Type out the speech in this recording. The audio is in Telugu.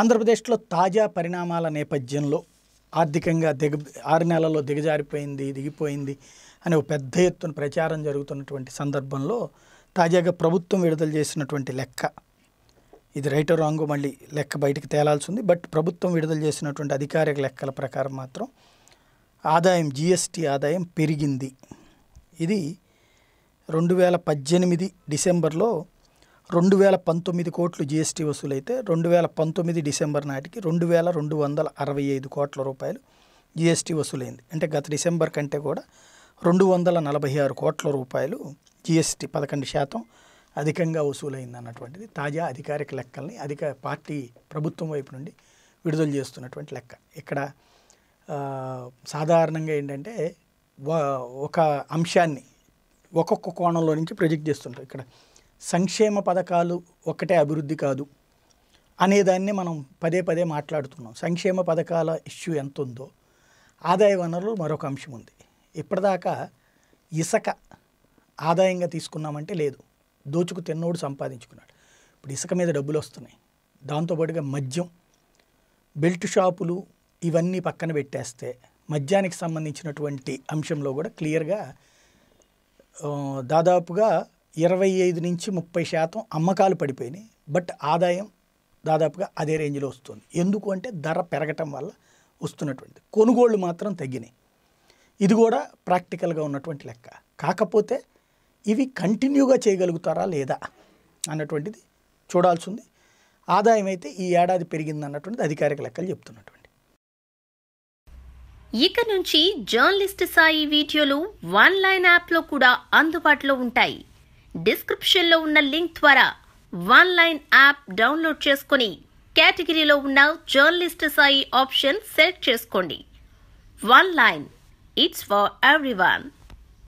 ఆంధ్రప్రదేశ్లో తాజా పరిణామాల నేపథ్యంలో ఆర్థికంగా దిగ ఆరు నెలల్లో దిగజారిపోయింది దిగిపోయింది అనే ఒక పెద్ద ఎత్తున ప్రచారం జరుగుతున్నటువంటి సందర్భంలో తాజాగా ప్రభుత్వం విడుదల చేసినటువంటి లెక్క ఇది రైట్ రాంగ్ మళ్ళీ లెక్క బయటకు తేలాల్సి ఉంది బట్ ప్రభుత్వం విడుదల చేసినటువంటి అధికారిక లెక్కల ప్రకారం మాత్రం ఆదాయం జిఎస్టీ ఆదాయం పెరిగింది ఇది రెండు వేల పద్దెనిమిది డిసెంబర్లో రెండు వేల పంతొమ్మిది కోట్లు జిఎస్టీ వసూలైతే రెండు వేల పంతొమ్మిది డిసెంబర్ నాటికి రెండు వేల రెండు వందల అరవై ఐదు కోట్ల రూపాయలు జిఎస్టీ వసూలైంది అంటే గత డిసెంబర్ కంటే కూడా రెండు వందల నలభై ఆరు కోట్ల రూపాయలు జిఎస్టీ పదకొండు శాతం అధికంగా వసూలైంది అన్నటువంటిది తాజా అధికారిక లెక్కల్ని అధిక పార్టీ ప్రభుత్వం వైపు నుండి విడుదల చేస్తున్నటువంటి లెక్క ఇక్కడ సాధారణంగా ఏంటంటే ఒక అంశాన్ని ఒక్కొక్క కోణంలో నుంచి ప్రొజెక్ట్ చేస్తుంటారు ఇక్కడ సంక్షేమ పథకాలు ఒక్కటే అభివృద్ధి కాదు అనేదాన్ని మనం పదే పదే మాట్లాడుతున్నాం సంక్షేమ పథకాల ఇష్యూ ఎంత ఉందో ఆదాయ వనరులు మరొక అంశం ఉంది ఇప్పటిదాకా ఇసుక ఆదాయంగా తీసుకున్నామంటే లేదు దోచుకు తిన్నోడు సంపాదించుకున్నాడు ఇప్పుడు ఇసుక మీద డబ్బులు వస్తున్నాయి దాంతోపాటుగా మద్యం బెల్ట్ షాపులు ఇవన్నీ పక్కన పెట్టేస్తే మద్యానికి సంబంధించినటువంటి అంశంలో కూడా క్లియర్గా దాదాపుగా ఇరవై ఐదు నుంచి ముప్పై శాతం అమ్మకాలు పడిపోయినాయి బట్ ఆదాయం దాదాపుగా అదే రేంజ్లో వస్తుంది ఎందుకు అంటే ధర పెరగటం వల్ల వస్తున్నటువంటి కొనుగోళ్ళు మాత్రం తగ్గినాయి ఇది కూడా ప్రాక్టికల్గా ఉన్నటువంటి లెక్క కాకపోతే ఇవి కంటిన్యూగా చేయగలుగుతారా లేదా అన్నటువంటిది చూడాల్సి ఉంది ఆదాయం అయితే ఈ ఏడాది పెరిగింది అన్నటువంటి అధికారిక లెక్కలు చెప్తున్నటువంటి ఇక నుంచి జర్నలిస్ట్ సాయి వీడియోలు వన్ లైన్ యాప్లో కూడా అందుబాటులో ఉంటాయి డిస్క్రిప్షన్లో ఉన్న లింక్ ద్వారా వన్ లైన్ యాప్ డౌన్లోడ్ చేసుకుని కేటగిరీలో ఉన్న జర్నలిస్ట్ సాయి ఆప్షన్ సెలెక్ట్ చేసుకోండి one line it's for everyone